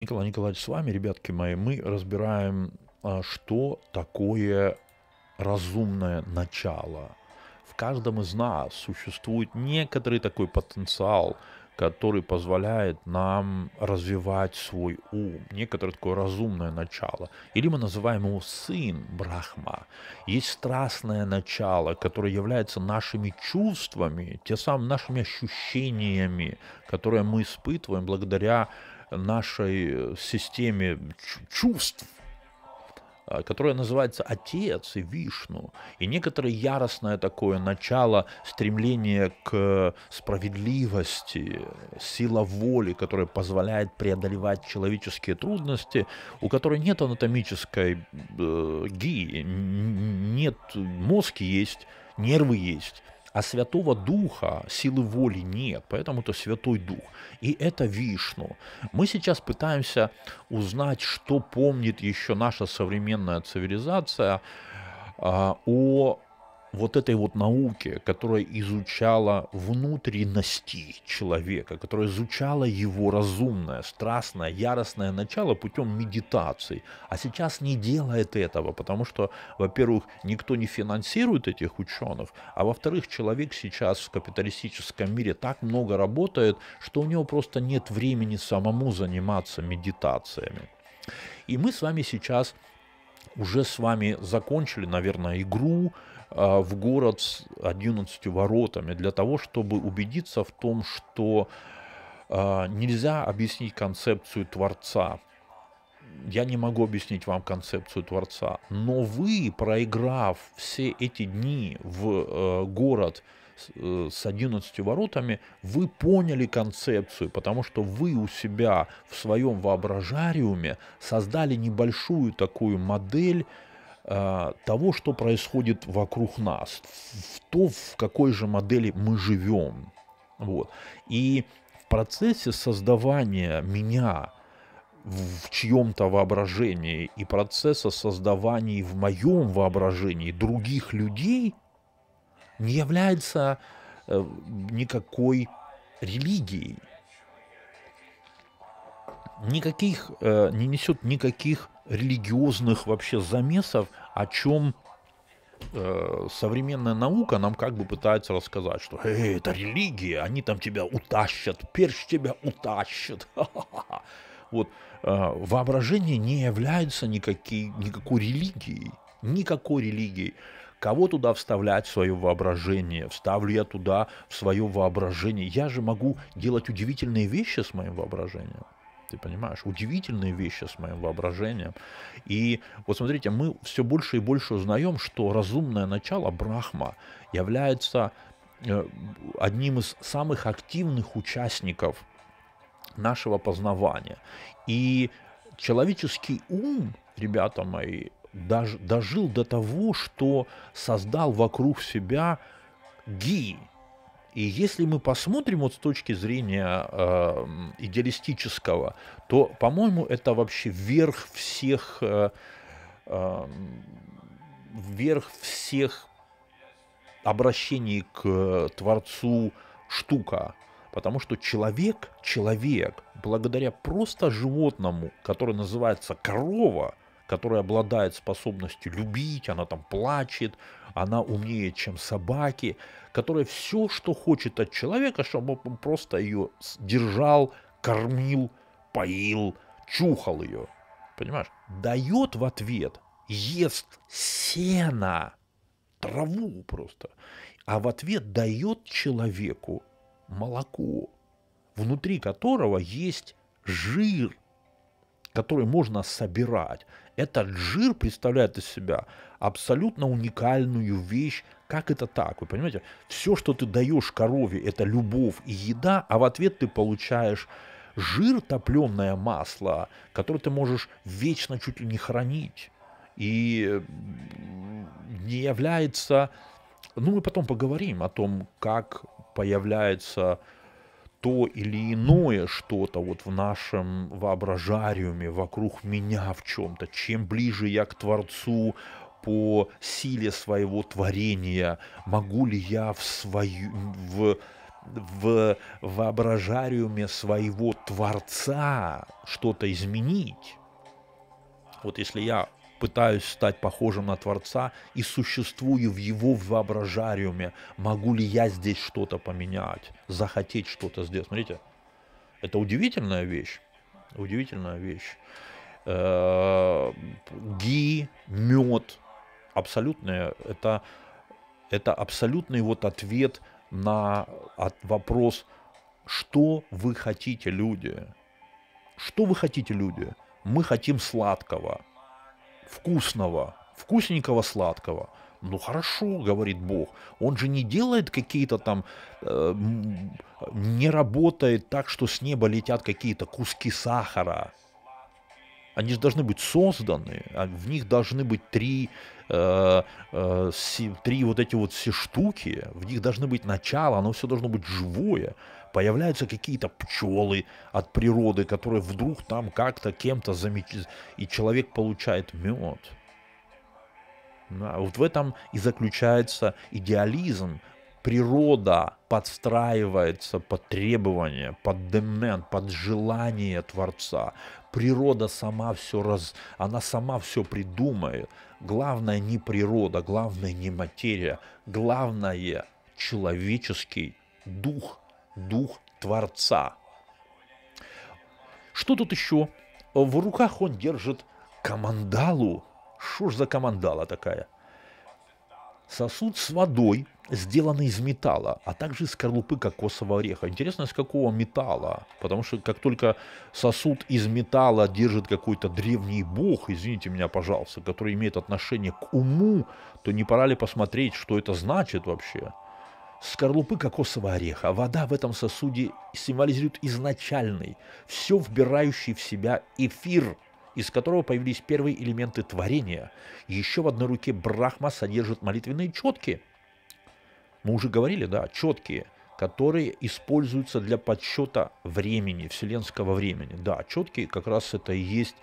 Николай Николаевич, с вами, ребятки мои, мы разбираем, а, что такое разумное начало. В каждом из нас существует некоторый такой потенциал, который позволяет нам развивать свой ум, некоторое такое разумное начало. Или мы называем его сын Брахма. Есть страстное начало, которое является нашими чувствами, те самыми нашими ощущениями, которые мы испытываем благодаря нашей э, системе чувств, а, которая называется «Отец» и «Вишну», и некоторое яростное такое начало стремления к справедливости, сила воли, которая позволяет преодолевать человеческие трудности, у которой нет анатомической э, ги, нет мозги есть, нервы есть, а Святого Духа силы воли нет, поэтому это Святой Дух. И это Вишну. Мы сейчас пытаемся узнать, что помнит еще наша современная цивилизация а, о вот этой вот науке, которая изучала внутренности человека, которая изучала его разумное, страстное, яростное начало путем медитации, а сейчас не делает этого, потому что, во-первых, никто не финансирует этих ученых, а во-вторых, человек сейчас в капиталистическом мире так много работает, что у него просто нет времени самому заниматься медитациями. И мы с вами сейчас уже с вами закончили, наверное, игру, а, в город с 11 воротами для того, чтобы убедиться в том, что а, нельзя объяснить концепцию Творца. Я не могу объяснить вам концепцию Творца, но вы, проиграв все эти дни в э, город, с 11 э, воротами, вы поняли концепцию, потому что вы у себя в своем воображариуме создали небольшую такую модель Э, того, что происходит вокруг нас, в то, в какой же модели мы живем. Вот. И в процессе создавания меня в чьем-то воображении и процесса создавания в моем воображении других людей не является э, никакой религией. Никаких, э, не несет никаких религиозных вообще замесов, о чем э, современная наука нам как бы пытается рассказать, что э, это религия, они там тебя утащат, перш тебя утащат. Вот э, воображение не является никакой, никакой религией, никакой религией. Кого туда вставлять в свое воображение? Вставлю я туда в свое воображение. Я же могу делать удивительные вещи с моим воображением ты понимаешь, удивительные вещи с моим воображением. И вот смотрите, мы все больше и больше узнаем, что разумное начало Брахма является э, одним из самых активных участников нашего познавания. И человеческий ум, ребята мои, дож, дожил до того, что создал вокруг себя ги. И если мы посмотрим вот с точки зрения э, идеалистического, то, по-моему, это вообще верх всех, э, э, верх всех обращений к Творцу штука. Потому что человек, человек, благодаря просто животному, которое называется корова, которая обладает способностью любить, она там плачет, она умнее, чем собаки, которая все, что хочет от человека, чтобы он просто ее держал, кормил, поил, чухал ее. Понимаешь? Дает в ответ, ест сено, траву просто. А в ответ дает человеку молоко, внутри которого есть жир, который можно собирать. Этот жир представляет из себя абсолютно уникальную вещь. Как это так? Вы понимаете? Все, что ты даешь корове, это любовь и еда, а в ответ ты получаешь жир, топленое масло, которое ты можешь вечно чуть ли не хранить. И не является... Ну, мы потом поговорим о том, как появляется то или иное что-то вот в нашем воображариуме вокруг меня в чем-то. Чем ближе я к Творцу по силе своего творения, могу ли я в свою... В, в воображариуме своего Творца что-то изменить. Вот если я пытаюсь стать похожим на Творца и существую в его воображариуме. Могу ли я здесь что-то поменять, захотеть что-то сделать? Смотрите, это удивительная вещь. Удивительная вещь. Э, ги, мед, абсолютное, это, это абсолютный вот ответ на от вопрос, что вы хотите, люди? Что вы хотите, люди? Мы хотим сладкого вкусного, вкусненького, сладкого. Ну хорошо, говорит Бог. Он же не делает какие-то там, э, не работает так, что с неба летят какие-то куски сахара. Они же должны быть созданы, а в них должны быть три, э, э, си, три вот эти вот все штуки, в них должны быть начало, оно все должно быть живое появляются какие-то пчелы от природы, которые вдруг там как-то кем-то замечают, и человек получает мед. Да, вот в этом и заключается идеализм. Природа подстраивается под требования, под демент, под желание Творца. Природа сама все раз, она сама все придумает. Главное не природа, главное не материя, главное человеческий дух – дух Творца. Что тут еще? В руках он держит командалу. Что ж за командала такая? Сосуд с водой, сделанный из металла, а также из скорлупы кокосового ореха. Интересно, из какого металла? Потому что как только сосуд из металла держит какой-то древний бог, извините меня, пожалуйста, который имеет отношение к уму, то не пора ли посмотреть, что это значит вообще? скорлупы кокосового ореха. А вода в этом сосуде символизирует изначальный, все вбирающий в себя эфир, из которого появились первые элементы творения. Еще в одной руке Брахма содержит молитвенные четки. Мы уже говорили, да, четкие – которые используются для подсчета времени, вселенского времени. Да, четкий как раз это и есть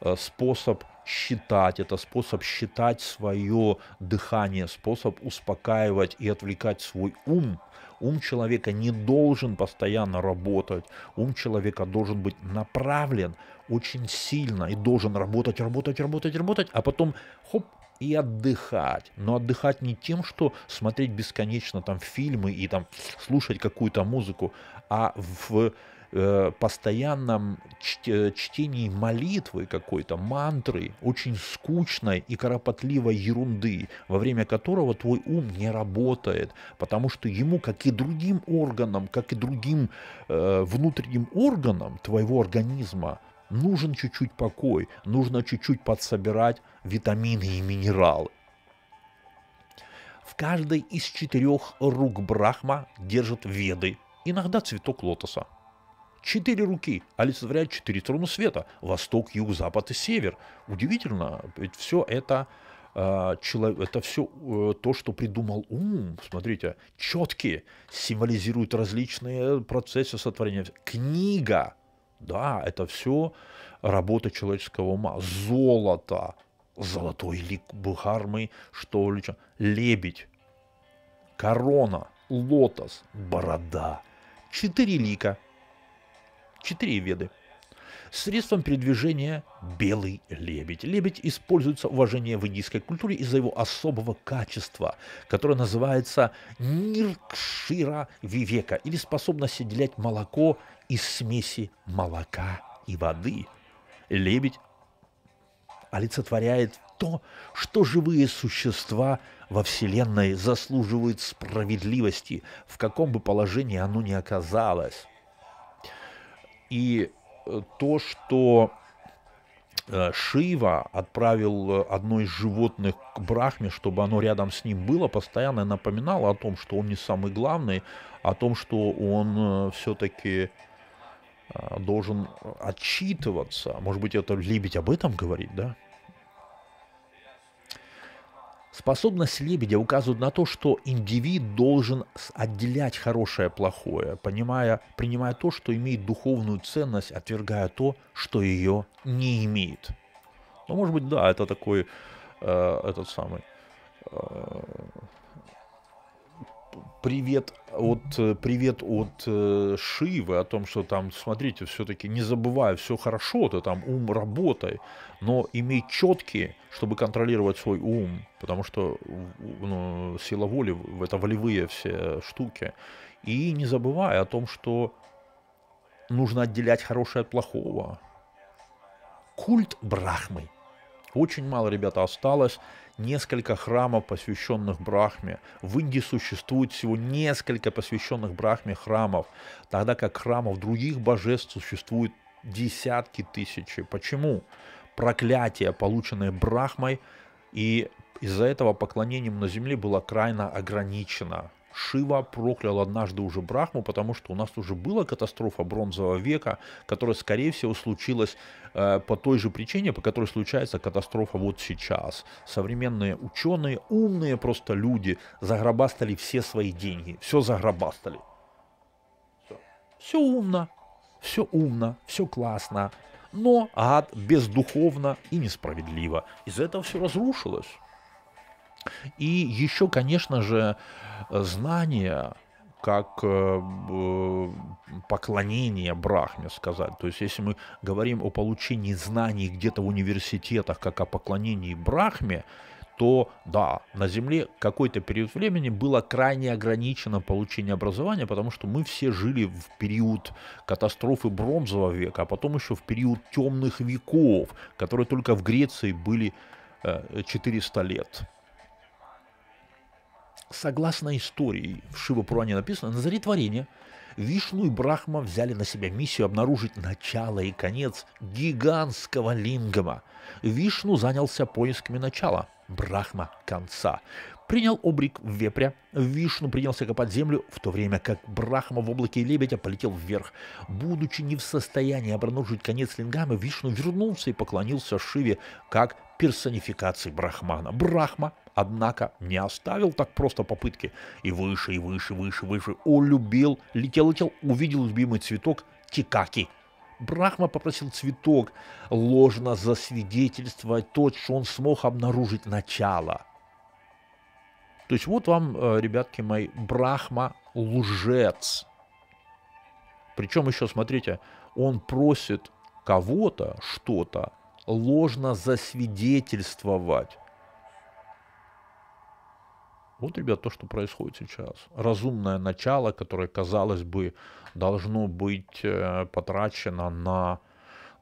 э, способ считать, это способ считать свое дыхание, способ успокаивать и отвлекать свой ум. Ум человека не должен постоянно работать, ум человека должен быть направлен очень сильно и должен работать, работать, работать, работать, а потом хоп, и отдыхать. Но отдыхать не тем, что смотреть бесконечно там фильмы и там слушать какую-то музыку, а в э, постоянном э, чтении молитвы какой-то, мантры, очень скучной и кропотливой ерунды, во время которого твой ум не работает, потому что ему, как и другим органам, как и другим э, внутренним органам твоего организма, нужен чуть-чуть покой, нужно чуть-чуть подсобирать витамины и минералы. В каждой из четырех рук Брахма держит веды, иногда цветок лотоса. Четыре руки олицетворяют четыре стороны света. Восток, юг, запад и север. Удивительно, ведь все это э, это все э, то, что придумал ум, смотрите, четкие, символизируют различные процессы сотворения. Книга, да, это все работа человеческого ума. Золото, золотой лик Бухармы, что ли, лебедь, корона, лотос, борода. Четыре лика – четыре веды. Средством передвижения – белый лебедь. Лебедь используется уважение в индийской культуре из-за его особого качества, которое называется ниркшира вивека или способность отделять молоко из смеси молока и воды. Лебедь олицетворяет то, что живые существа во Вселенной заслуживают справедливости, в каком бы положении оно ни оказалось. И э, то, что э, Шива отправил э, одно из животных к Брахме, чтобы оно рядом с ним было, постоянно напоминало о том, что он не самый главный, о том, что он все-таки должен отчитываться. Может быть, это лебедь об этом говорит, да? Способность лебедя указывает на то, что индивид должен отделять хорошее плохое, понимая, принимая то, что имеет духовную ценность, отвергая то, что ее не имеет. Ну, может быть, да, это такой э, этот самый э, привет от, э, привет от э, Шивы о том, что там, смотрите, все-таки не забывай, все хорошо, ты там ум работай, но имей четкие, чтобы контролировать свой ум, потому что ну, сила воли – это волевые все штуки. И не забывай о том, что нужно отделять хорошее от плохого. Культ Брахмы – очень мало, ребята, осталось. Несколько храмов, посвященных Брахме. В Индии существует всего несколько посвященных Брахме храмов, тогда как храмов других божеств существует десятки тысяч. Почему? Проклятие, полученное Брахмой, и из-за этого поклонением на земле было крайне ограничено. Шива проклял однажды уже Брахму, потому что у нас уже была катастрофа бронзового века, которая, скорее всего, случилась э, по той же причине, по которой случается катастрофа вот сейчас. Современные ученые, умные просто люди заграбастали все свои деньги, все заграбастали. Все, все умно, все умно, все классно, но ад бездуховно и несправедливо. Из-за этого все разрушилось. И еще, конечно же, знание как э, поклонение Брахме сказать. То есть, если мы говорим о получении знаний где-то в университетах, как о поклонении Брахме, то да, на Земле какой-то период времени было крайне ограничено получение образования, потому что мы все жили в период катастрофы бронзового века, а потом еще в период темных веков, которые только в Греции были 400 э, лет. Согласно истории, в Шива Пуране написано, на заре творения Вишну и Брахма взяли на себя миссию обнаружить начало и конец гигантского лингама. Вишну занялся поисками начала, Брахма – конца. Принял в вепря, Вишну принялся копать землю, в то время как Брахма в облаке лебедя полетел вверх. Будучи не в состоянии обнаружить конец лингама, Вишну вернулся и поклонился Шиве, как персонификации Брахмана. Брахма, однако, не оставил так просто попытки. И выше, и выше, выше, выше. Он любил, летел, летел, увидел любимый цветок Тикаки. Брахма попросил цветок ложно засвидетельствовать то, что он смог обнаружить начало. То есть вот вам, э, ребятки мои, Брахма лжец. Причем еще, смотрите, он просит кого-то что-то, ложно засвидетельствовать. Вот, ребят, то, что происходит сейчас. Разумное начало, которое, казалось бы, должно быть э, потрачено на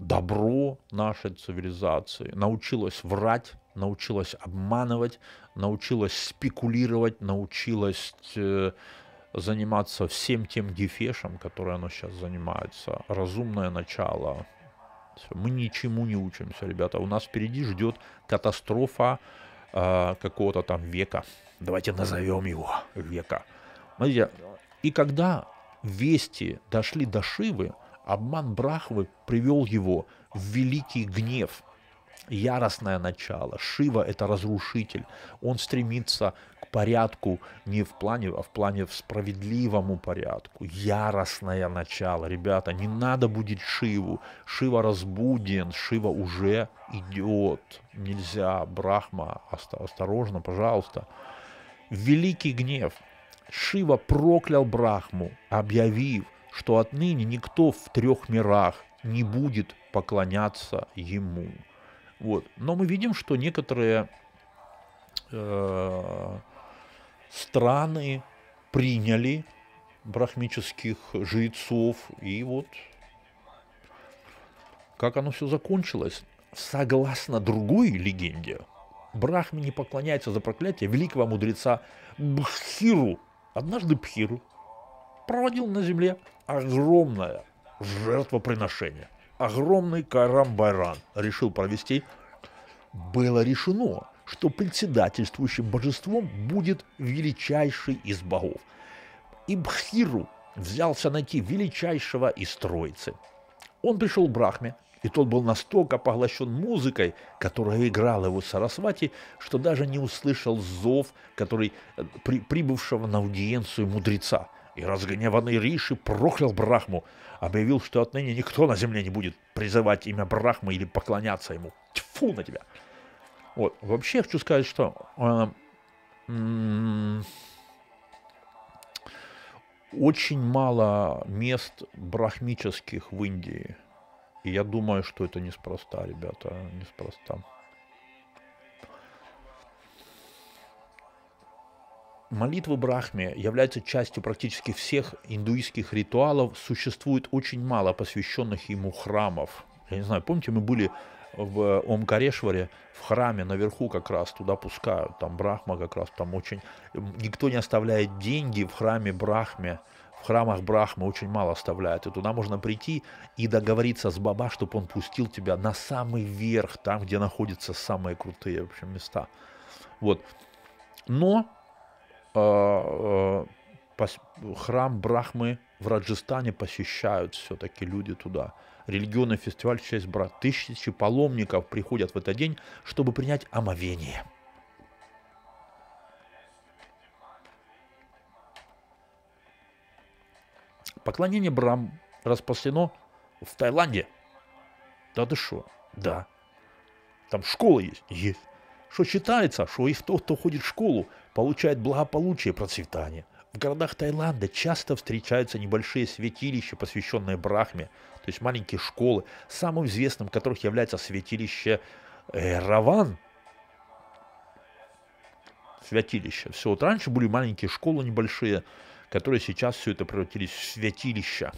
добро нашей цивилизации, научилось врать, научилось обманывать, научилось спекулировать, научилось э, заниматься всем тем дефешем, которое оно сейчас занимается. Разумное начало мы ничему не учимся, ребята. У нас впереди ждет катастрофа э, какого-то там века. Давайте назовем его века. Смотрите, и когда вести дошли до Шивы, обман Брахвы привел его в великий гнев – яростное начало. Шива – это разрушитель. Он стремится порядку не в плане, а в плане в справедливому порядку. Яростное начало, ребята, не надо будет Шиву. Шива разбуден, Шива уже идет. Нельзя, Брахма, осторожно, пожалуйста. Великий гнев. Шива проклял Брахму, объявив, что отныне никто в трех мирах не будет поклоняться ему. Вот. Но мы видим, что некоторые э, страны приняли брахмических жрецов, и вот как оно все закончилось. Согласно другой легенде, Брахми не поклоняется за проклятие великого мудреца Бхиру. Однажды Бхиру проводил на земле огромное жертвоприношение. Огромный карамбайран решил провести. Было решено, что председательствующим божеством будет величайший из богов. И Бхиру взялся найти величайшего из троицы. Он пришел к Брахме, и тот был настолько поглощен музыкой, которая играла его Сарасвати, что даже не услышал зов, который э, при, прибывшего на аудиенцию мудреца. И разгневанный Риши проклял Брахму, объявил, что отныне никто на земле не будет призывать имя Брахмы или поклоняться ему. Тьфу на тебя! Вот. Вообще хочу сказать, что э, очень мало мест брахмических в Индии. И я думаю, что это неспроста, ребята, неспроста. Молитва Брахме является частью практически всех индуистских ритуалов. Существует очень мало посвященных ему храмов. Я не знаю, помните, мы были в Омкарешваре, в храме наверху как раз туда пускают, там Брахма как раз, там очень, никто не оставляет деньги в храме Брахме, в храмах Брахмы очень мало оставляют, и туда можно прийти и договориться с Баба, чтобы он пустил тебя на самый верх, там, где находятся самые крутые, в общем, места. Вот. Но э, э, храм Брахмы в Раджистане посещают все-таки люди туда. Религиозный фестиваль «Честь брат». Тысячи паломников приходят в этот день, чтобы принять омовение. Поклонение Брам распространено в Таиланде. Да ты что? Да. Там школа есть? Есть. Что считается, что и кто, кто ходит в школу, получает благополучие и процветание. В городах Таиланда часто встречаются небольшие святилища, посвященные Брахме, то есть маленькие школы, самым известным которых является святилище э, Раван. Святилище. Все, вот раньше были маленькие школы небольшие, которые сейчас все это превратились в святилища.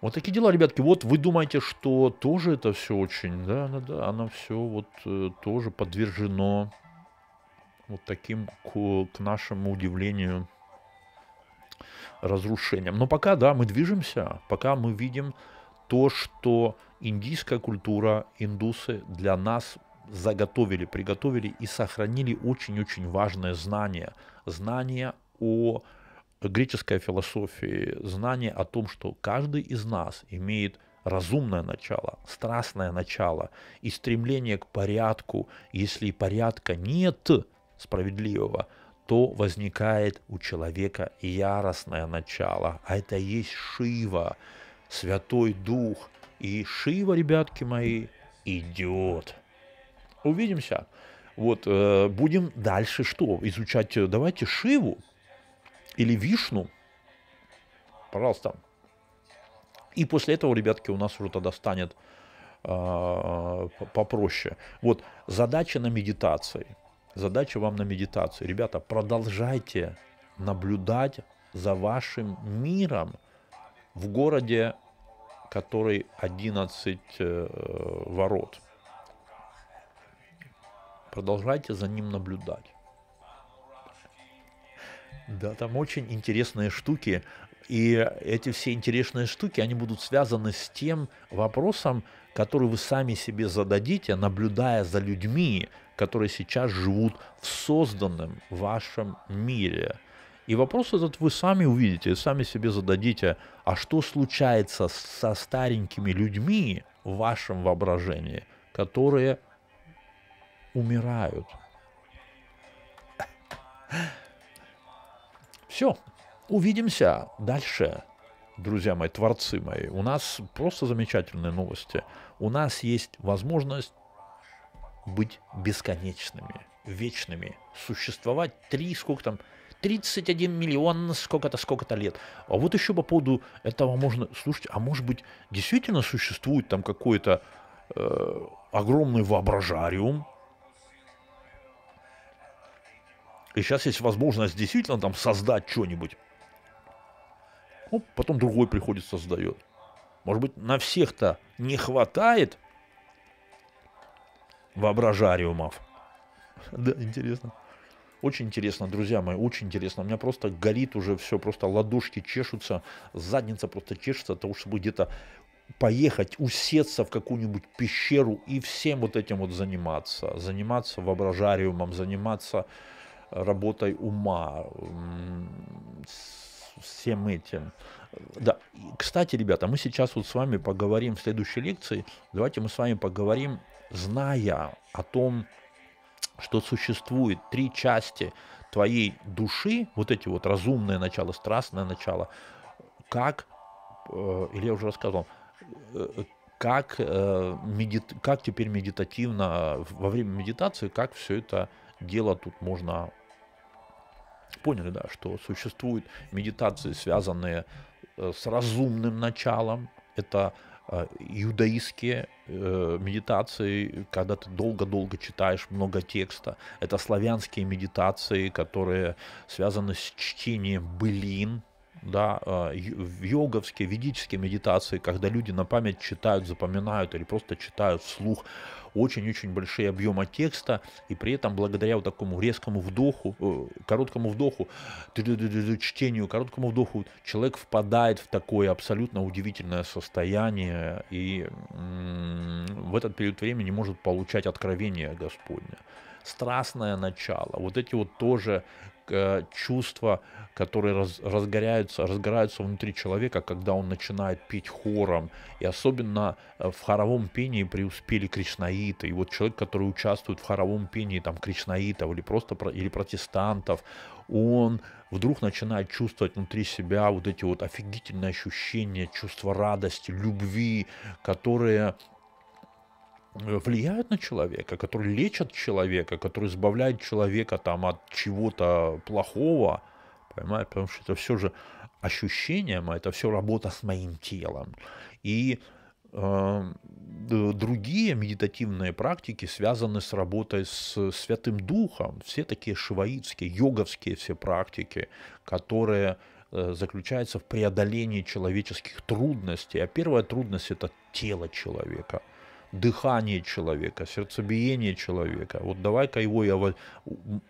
Вот такие дела, ребятки. Вот вы думаете, что тоже это все очень, да, да, да, оно все вот э, тоже подвержено вот таким, к, к нашему удивлению, разрушением. Но пока, да, мы движемся, пока мы видим то, что индийская культура, индусы для нас заготовили, приготовили и сохранили очень-очень важное знание. Знание о греческой философии, знание о том, что каждый из нас имеет разумное начало, страстное начало и стремление к порядку. Если порядка нет, справедливого, то возникает у человека яростное начало. А это есть Шива, Святой Дух. И Шива, ребятки мои, идет. Увидимся. Вот, э, будем дальше что? Изучать, э, давайте Шиву или Вишну. Пожалуйста. И после этого, ребятки, у нас уже тогда станет э, попроще. Вот задача на медитации – задача вам на медитацию. Ребята, продолжайте наблюдать за вашим миром в городе, который 11 э, ворот. Продолжайте за ним наблюдать. Да, там очень интересные штуки. И эти все интересные штуки, они будут связаны с тем вопросом, который вы сами себе зададите, наблюдая за людьми, которые сейчас живут в созданном вашем мире. И вопрос этот вы сами увидите, сами себе зададите, а что случается со старенькими людьми в вашем воображении, которые умирают? Все, увидимся дальше, друзья мои, творцы мои. У нас просто замечательные новости. У нас есть возможность быть бесконечными, вечными, существовать три, сколько там, 31 миллион, сколько-то, сколько-то лет. А вот еще по поводу этого можно, слушать. а может быть, действительно существует там какой-то э, огромный воображариум, И сейчас есть возможность действительно там создать что-нибудь. Ну, потом другой приходит, создает. Может быть, на всех-то не хватает воображариумов. Да, интересно. Очень интересно, друзья мои, очень интересно. У меня просто горит уже все, просто ладошки чешутся, задница просто чешется от того, чтобы где-то поехать, усеться в какую-нибудь пещеру и всем вот этим вот заниматься. Заниматься воображариумом, заниматься работой ума, всем этим. Да. Кстати, ребята, мы сейчас вот с вами поговорим в следующей лекции. Давайте мы с вами поговорим, зная о том, что существует три части твоей души, вот эти вот разумное начало, страстное начало, как, э, или я уже рассказывал, э, э, как, э, как теперь медитативно, во время медитации, как все это дело тут можно поняли, да, что существуют медитации, связанные э, с разумным началом. Это э, иудаистские э, медитации, когда ты долго-долго читаешь много текста. Это славянские медитации, которые связаны с чтением былин, да, э, йоговские, ведические медитации, когда люди на память читают, запоминают или просто читают вслух очень-очень большие объемы текста, и при этом благодаря вот такому резкому вдоху, э, короткому вдоху, чтению, короткому вдоху, человек впадает в такое абсолютно удивительное состояние, и в этот период времени может получать откровение Господня страстное начало. Вот эти вот тоже Э, чувства, которые раз, разгоряются, разгораются внутри человека, когда он начинает петь хором. И особенно э, в хоровом пении преуспели кришнаиты. И вот человек, который участвует в хоровом пении там, кришнаитов или просто или протестантов, он вдруг начинает чувствовать внутри себя вот эти вот офигительные ощущения, чувство радости, любви, которые Э, влияют на человека, которые лечат человека, которые избавляют человека там от чего-то плохого, понимаете, потому что это все же ощущением, это все работа с моим телом. И э, другие медитативные практики связаны с работой с Святым Духом. Все такие шиваитские, йоговские все практики, которые э, заключаются в преодолении человеческих трудностей. А первая трудность – это тело человека – дыхание человека, сердцебиение человека. Вот давай-ка его я...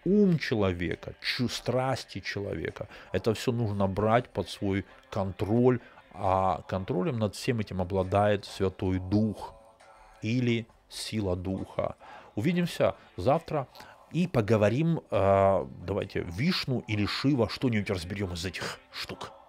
Ум человека, страсти человека. Это все нужно брать под свой контроль. А контролем над всем этим обладает Святой Дух или сила Духа. Увидимся завтра и поговорим, э, давайте, Вишну или Шива, что-нибудь разберем из этих штук.